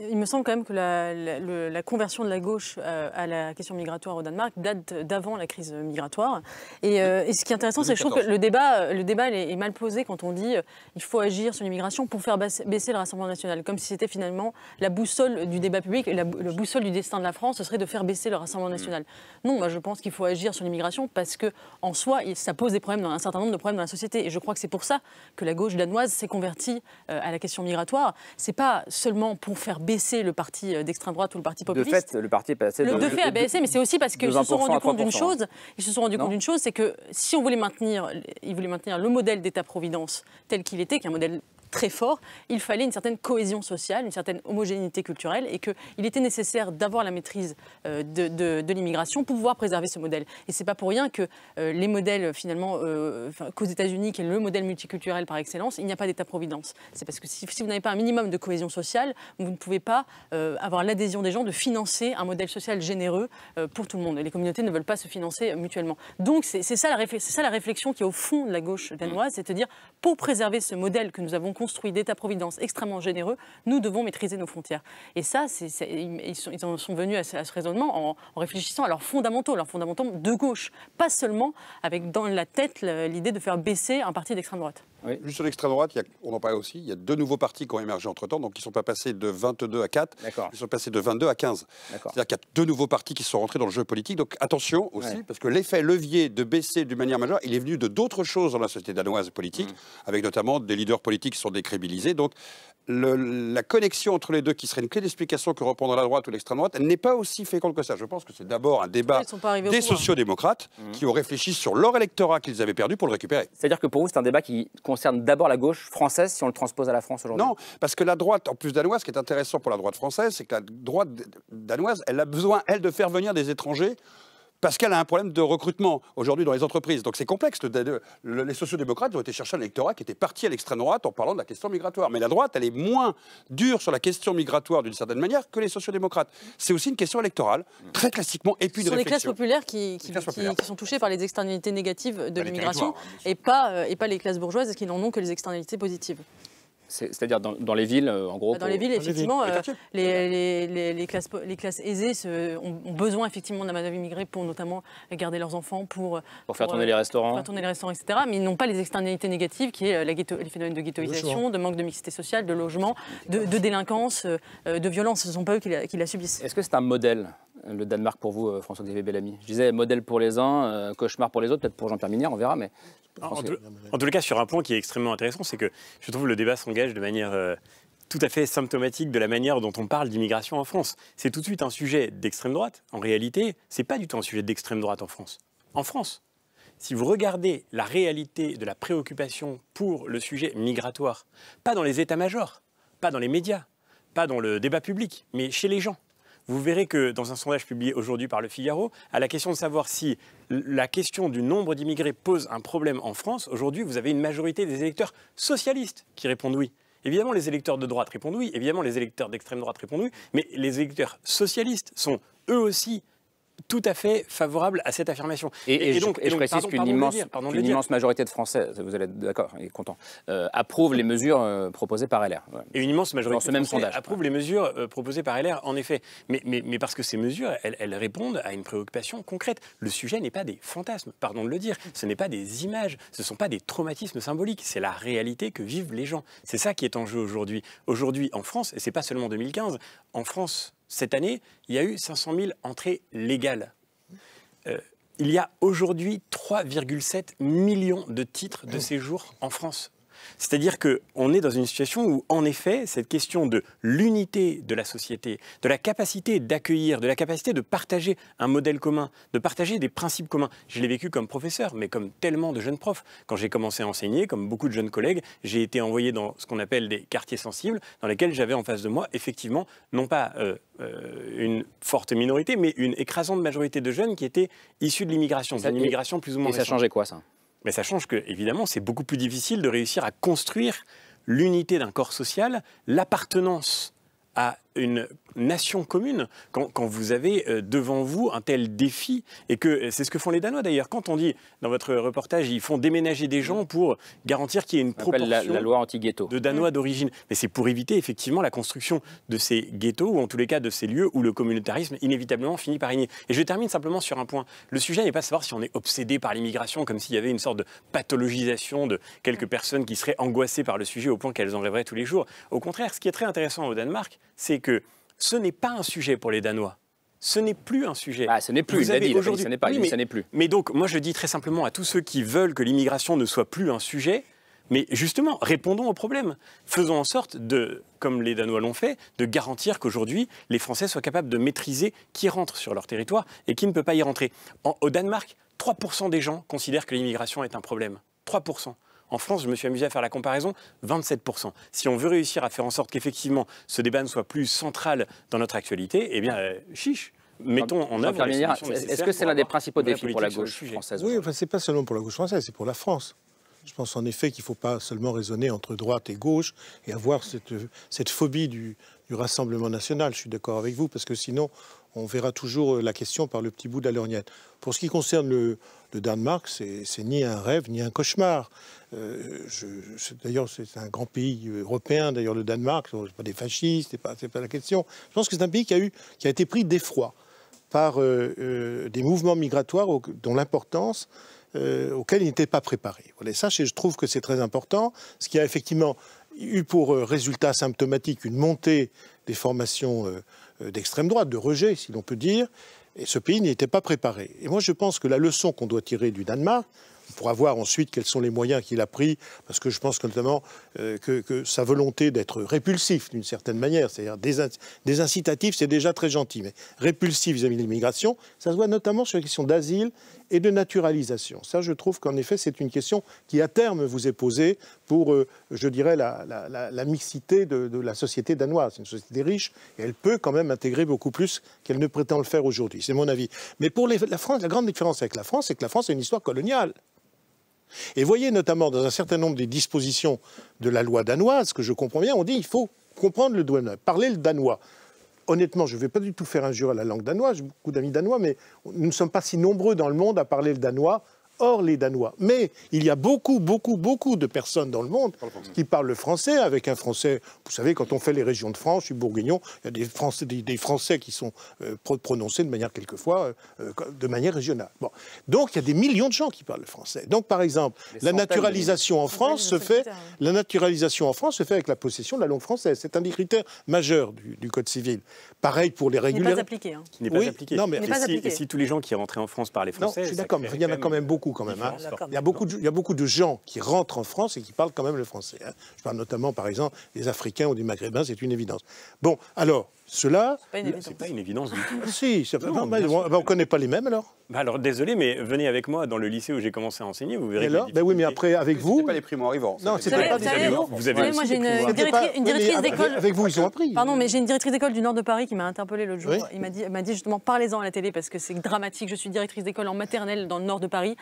Il me semble quand même que la, conversion de la gauche euh, à la question migratoire au Danemark date d'avant la crise migratoire. Euh, et, ce qui est intéressant, c'est que je trouve que le débat, le débat est, mal posé quand on dit euh, il faut agir sur l'immigration pour faire baisser le Rassemblement national, comme si c'était finalement la boussole du débat public, la, le boussole du destin de la France, ce serait de faire baisser le Rassemblement mm. national. Non, moi je pense qu'il faut agir sur l'immigration parce que en soi, ça pose des problèmes, dans, un certain nombre de problèmes dans la société. Et je crois que c'est pour ça que la gauche danoise s'est convertie à la question migratoire. C'est pas seulement pour faire baisser le parti euh, d'extrême droite ou le parti populiste. De fait, le parti est passé fait a baissé, mais c'est aussi parce qu'ils se sont rendus compte d'une chose. Ils se sont rendus compte d'une chose, c'est que si on voulait maintenir, ils voulaient maintenir le modèle d'État-providence tel qu'il était, qui est un modèle très fort, il fallait une certaine cohésion sociale, une certaine homogénéité culturelle et qu'il était nécessaire d'avoir la maîtrise euh, de, l'immigration pour pouvoir préserver ce modèle. Et c'est pas pour rien que euh, les modèles finalement euh, qu'aux États-Unis, qui est le modèle multiculturel par excellence, il n'y a pas d'État-providence. C'est parce que si, vous n'avez pas un minimum de cohésion sociale, vous ne pouvez pas avoir l'adhésion des gens de financer un modèle social généreux pour tout le monde. Et les communautés ne veulent pas se financer mutuellement. Donc c'est ça, la ça la réflexion qui est au fond de la gauche danoise, c'est-à-dire pour préserver ce modèle que nous avons construit d'État-providence extrêmement généreux, nous devons maîtriser nos frontières. Et ça, ils, sont, en sont venus à ce, raisonnement en, réfléchissant à leurs fondamentaux, leurs fondamentaux de gauche, pas seulement avec dans la tête l'idée de faire baisser un parti d'extrême droite. Oui. Juste sur l'extrême droite, on en parlait aussi, il y a deux nouveaux partis qui ont émergé entre-temps, donc ils ne sont pas passés de 22 à 4, ils sont passés de 22 à 15. C'est-à-dire qu'il y a deux nouveaux partis qui sont rentrés dans le jeu politique, donc attention aussi, parce que l'effet levier de baisser d'une manière majeure, il est venu de d'autres choses dans la société danoise politique, mmh. avec notamment des leaders politiques qui sont décrédibiliser. Donc, la connexion entre les deux, qui serait une clé d'explication que reprendra la droite ou l'extrême droite, elle n'est pas aussi féconde que ça. Je pense que c'est d'abord un débat des sociodémocrates démocrates mmh. qui ont réfléchi sur leur électorat qu'ils avaient perdu pour le récupérer. C'est-à-dire que pour vous, c'est un débat qui concerne d'abord la gauche française, si on le transpose à la France aujourd'hui Non, parce que la droite, en plus danoise, ce qui est intéressant pour la droite française, c'est que la droite danoise, elle a besoin, elle, de faire venir des étrangers parce qu'elle a un problème de recrutement aujourd'hui dans les entreprises. Donc c'est complexe. les sociodémocrates ont été chercher un électorat qui était parti à l'extrême droite en parlant de la question migratoire. Mais la droite, elle est moins dure sur la question migratoire d'une certaine manière que les sociodémocrates. C'est aussi une question électorale, très classiquement, et puis Ce sont les classes populaires qui, sont touchées par les externalités négatives de l'immigration hein, et, pas, euh, et pas les classes bourgeoises qui n'en ont que les externalités positives. C'est-à-dire dans, dans, les villes, euh, en gros bah, Dans les villes, ah, effectivement, euh, les, Les, les, classes, les classes aisées ont, besoin effectivement d'un à immigré pour notamment garder leurs enfants, pour, euh, pour, faire tourner les restaurants. Faire tourner les restaurants, etc. Mais ils n'ont pas les externalités négatives qui est la ghetto, les phénomènes de ghettoisation, de manque de mixité sociale, de logement, de, délinquance, de violence. Ce ne sont pas eux qui la subissent. Est-ce que c'est un modèle le Danemark pour vous, euh, François-Xavier Bellamy Je disais modèle pour les uns, euh, cauchemar pour les autres, peut-être pour Jean-Pierre on verra. Mais en, tout, cas, sur un point qui est extrêmement intéressant, c'est que je trouve le débat s'engage de manière euh, tout à fait symptomatique de la manière dont on parle d'immigration en France. C'est tout de suite un sujet d'extrême droite. En réalité, c'est pas du tout un sujet d'extrême droite en France. En France, si vous regardez la réalité de la préoccupation pour le sujet migratoire, pas dans les états-majors, pas dans les médias, pas dans le débat public, mais chez les gens, vous verrez que dans un sondage publié aujourd'hui par Le Figaro, à la question de savoir si la question du nombre d'immigrés pose un problème en France, aujourd'hui, vous avez une majorité des électeurs socialistes qui répondent oui. Évidemment, les électeurs de droite répondent oui, évidemment, les électeurs d'extrême droite répondent oui, mais les électeurs socialistes sont eux aussi tout à fait favorable à cette affirmation. Et, donc, je, précise qu'une immense, majorité de Français, vous allez être d'accord et content, euh, approuve les mesures euh, proposées par LR. Et une immense majorité ce de même sondage, approuvent les mesures euh, proposées par LR, en effet. Mais, parce que ces mesures, elles, répondent à une préoccupation concrète. Le sujet n'est pas des fantasmes, pardon de le dire, ce n'est pas des images, ce ne sont pas des traumatismes symboliques, c'est la réalité que vivent les gens. C'est ça qui est en jeu aujourd'hui. Aujourd'hui, en France, et c'est pas seulement 2015, en France, cette année, il y a eu 500 000 entrées légales. Euh, il y a aujourd'hui 3,7 millions de titres de séjour en France. C'est-à-dire qu'on est dans une situation où, en effet, cette question de l'unité de la société, de la capacité d'accueillir, de la capacité de partager un modèle commun, de partager des principes communs. Je l'ai vécu comme professeur, mais comme tellement de jeunes profs. Quand j'ai commencé à enseigner, comme beaucoup de jeunes collègues, j'ai été envoyé dans ce qu'on appelle des quartiers sensibles, dans lesquels j'avais en face de moi, effectivement, non pas euh, euh, une forte minorité, mais une écrasante majorité de jeunes qui étaient issus de l'immigration, d'une immigration plus ou moins. Et ça changeait quoi ça mais ça change que, évidemment, c'est beaucoup plus difficile de réussir à construire l'unité d'un corps social, l'appartenance à une nation commune quand, vous avez euh, devant vous un tel défi et que euh, c'est ce que font les Danois d'ailleurs. Quand on dit dans votre reportage, ils font déménager des gens pour garantir qu'il y ait une proportion loi anti-ghetto de Danois mmh. d'origine, mais c'est pour éviter effectivement la construction de ces ghettos ou en tous les cas de ces lieux où le communautarisme inévitablement finit par régner. Et je termine simplement sur un point. Le sujet n'est pas de savoir si on est obsédé par l'immigration comme s'il y avait une sorte de pathologisation de quelques mmh. personnes qui seraient angoissées par le sujet au point qu'elles en rêveraient tous les jours. Au contraire, ce qui est très intéressant au Danemark, c'est que ce n'est pas un sujet pour les Danois. Ce n'est plus un sujet. Ah, ce n'est plus, vous il aujourd'hui... ce n'est pas, mais, ce n'est plus. Mais donc, moi je dis très simplement à tous ceux qui veulent que l'immigration ne soit plus un sujet, mais justement, répondons au problème. Faisons en sorte de, comme les Danois l'ont fait, de garantir qu'aujourd'hui, les Français soient capables de maîtriser qui rentre sur leur territoire et qui ne peut pas y rentrer. au Danemark, 3% des gens considèrent que l'immigration est un problème. 3%. En France, je me suis amusé à faire la comparaison, 27%. Si on veut réussir à faire en sorte qu'effectivement ce débat ne soit plus central dans notre actualité, eh bien, euh, chiche mettons en œuvre. Est-ce que c'est l'un des principaux défis pour la gauche française Oui, enfin, c'est pas seulement pour la gauche française, c'est pour la France. Je pense en effet qu'il ne faut pas seulement raisonner entre droite et gauche et avoir cette, cette phobie du, du Rassemblement national. Je suis d'accord avec vous, parce que sinon, on verra toujours euh, la question par le petit bout de la lorgnette. Pour ce qui concerne le, Danemark, c'est ni un rêve ni un cauchemar. Euh, d'ailleurs, c'est un grand pays euh, européen, d'ailleurs le Danemark, ce pas des fascistes, ce n'est pas, pas, la question. Je pense que c'est un pays qui a, eu, qui a été pris d'effroi par des mouvements migratoires dont l'importance auquel il n'était pas préparé. Voilà, ça, je trouve que c'est très important, ce qui a effectivement eu pour résultat symptomatique une montée des formations euh, d'extrême droite, de rejet, si l'on peut dire. Et ce pays n'y était pas préparé. Et moi, je pense que la leçon qu'on doit tirer du Danemark, on pour voir ensuite quels sont les moyens qu'il a pris, parce que je pense notamment euh, que, que, sa volonté d'être répulsif d'une certaine manière, c'est-à-dire désincitatif, c'est déjà très gentil, mais répulsif vis-à-vis de l'immigration, ça se voit notamment sur la question d'asile et de naturalisation. Ça, je trouve qu'en effet, c'est une question qui, à terme, vous est posée pour, euh, je dirais, la, mixité de, la société danoise. C'est une société riche et elle peut quand même intégrer beaucoup plus qu'elle ne prétend le faire aujourd'hui. C'est mon avis. Mais pour la France, la grande différence avec la France, c'est que la France a une histoire coloniale. Et voyez notamment dans un certain nombre des dispositions de la loi danoise, que je comprends bien, on dit il faut comprendre le danois, parler le danois honnêtement, je ne vais pas du tout faire injure à la langue danoise, j'ai beaucoup d'amis danois, mais nous ne sommes pas si nombreux dans le monde à parler le danois Or, les Danois. Mais il y a beaucoup, beaucoup, beaucoup de personnes dans le monde qui parlent le français avec un français. Vous savez, quand on fait les régions de France, je suis bourguignon, il y a des Français, des, français qui sont euh, prononcés de manière quelquefois, euh, euh, de manière régionale. Donc il y a des millions de gens qui parlent le français. Donc par exemple, la naturalisation en ah France se fait, hein. la naturalisation en France se fait avec la possession de la langue française. C'est un des critères majeurs du, code civil. Pareil pour les réguliers. Qui n'est pas appliqué. Hein. Qui n'est pas appliqué. Et si, tous les gens qui rentraient en France parlaient français. je suis d'accord, mais il y en a quand même beaucoup quand même. Hein. Il, y a beaucoup de, il beaucoup de gens qui rentrent en France et qui parlent quand même le français. Hein. Je parle notamment, par exemple, des Africains ou des Maghrébins, c'est une évidence. Bon, alors, cela. C'est pas une évidence du tout. Ah, si, bah, on ne connaît pas les mêmes alors bah Alors désolé, mais venez avec moi dans le lycée où j'ai commencé à enseigner, vous verrez. Alors, ben oui, mais après avec vous. pas les primo-arrivants. Non, c'est pas des arrivants. Vous avez Moi j'ai une directrice d'école. Avec vous, ils ont appris. Pardon, mais j'ai une directrice d'école du nord de Paris qui m'a interpellée l'autre jour. Il m'a dit justement parlez-en à la télé parce que c'est dramatique. Je suis directrice d'école en maternelle dans le nord de Paris.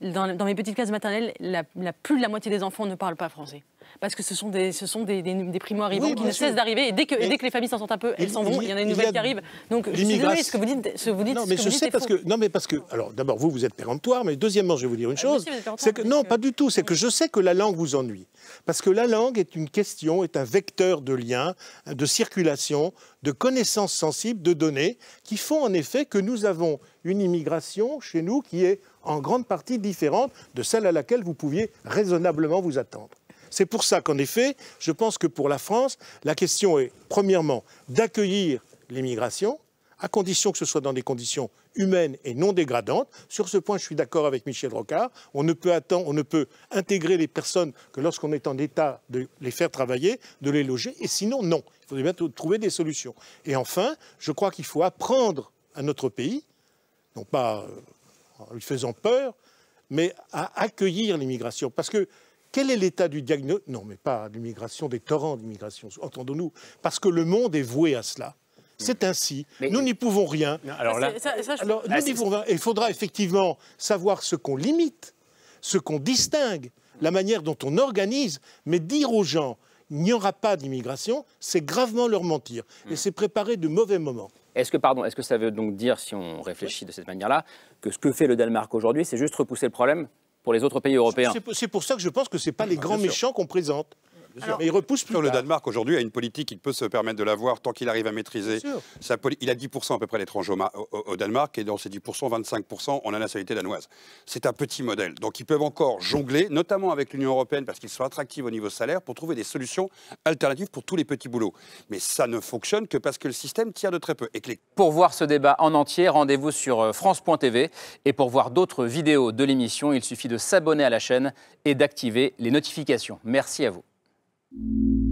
Dans, mes petites classes maternelles, la, la, plus de la moitié des enfants ne parlent pas français parce que ce sont des, ce sont des, des, primo-arrivants qui ne cessent d'arriver. Et dès, que, dès que les familles s'en sentent un peu, elles s'en vont. Il y en a une nouvelle qui arrive. Donc, je suis désolée, ce que vous dites, ce que vous dites. Non, mais je sais parce que. Non, mais parce que. Alors, d'abord, vous, vous êtes péremptoire, mais deuxièmement, je vais vous dire une ah chose. c'est que, non, pas du tout. C'est que je sais que la langue vous ennuie. Parce que la langue est une question, est un vecteur de lien, de circulation, de connaissances sensibles, de données, qui font en effet que nous avons une immigration chez nous qui est en grande partie différente de celle à laquelle vous pouviez raisonnablement vous attendre. C'est pour ça qu'en effet, je pense que pour la France, la question est, premièrement, d'accueillir l'immigration, à condition que ce soit dans des conditions humaines et non dégradantes. Sur ce point, je suis d'accord avec Michel Rocard. On ne peut attendre, on ne peut intégrer les personnes que lorsqu'on est en état de les faire travailler, de les loger. Et sinon, non. Il faudrait bien trouver des solutions. Et enfin, je crois qu'il faut apprendre à notre pays, non pas euh, en lui faisant peur, mais à accueillir l'immigration. Parce que quel est l'état du diagnostic Non, mais pas d'immigration, des torrents d'immigration, entendons-nous, parce que le monde est voué à cela. C'est mm. ainsi. nous n'y pouvons rien. alors Il faudra effectivement savoir ce qu'on limite, ce qu'on distingue, la manière dont on organise, mais dire aux gens il n'y aura pas d'immigration, c'est gravement leur mentir. Mm. Et c'est préparer de mauvais moments. Est-ce que, pardon, est-ce que ça veut donc dire, si on réfléchit de cette manière-là, que ce que fait le Danemark aujourd'hui, c'est juste repousser le problème pour les autres pays européens. C'est pour ça que je pense que ce n'est pas les grands méchants qu'on présente il repousse plus. Le Danemark aujourd'hui a une politique qu'il peut se permettre de l'avoir tant qu'il arrive à maîtriser. Sa il a 10% à peu près d'étrangers au, au, Danemark et dans ces 10%, 25% ont la nationalité danoise. C'est un petit modèle. Donc ils peuvent encore jongler, notamment avec l'Union européenne parce qu'ils sont attractifs au niveau salaire pour trouver des solutions alternatives pour tous les petits boulots. Mais ça ne fonctionne que parce que le système tient de très peu. Et Pour voir ce débat en entier, rendez-vous sur euh, France.tv et pour voir d'autres vidéos de l'émission, il suffit de s'abonner à la chaîne et d'activer les notifications. Merci à vous. Thank you.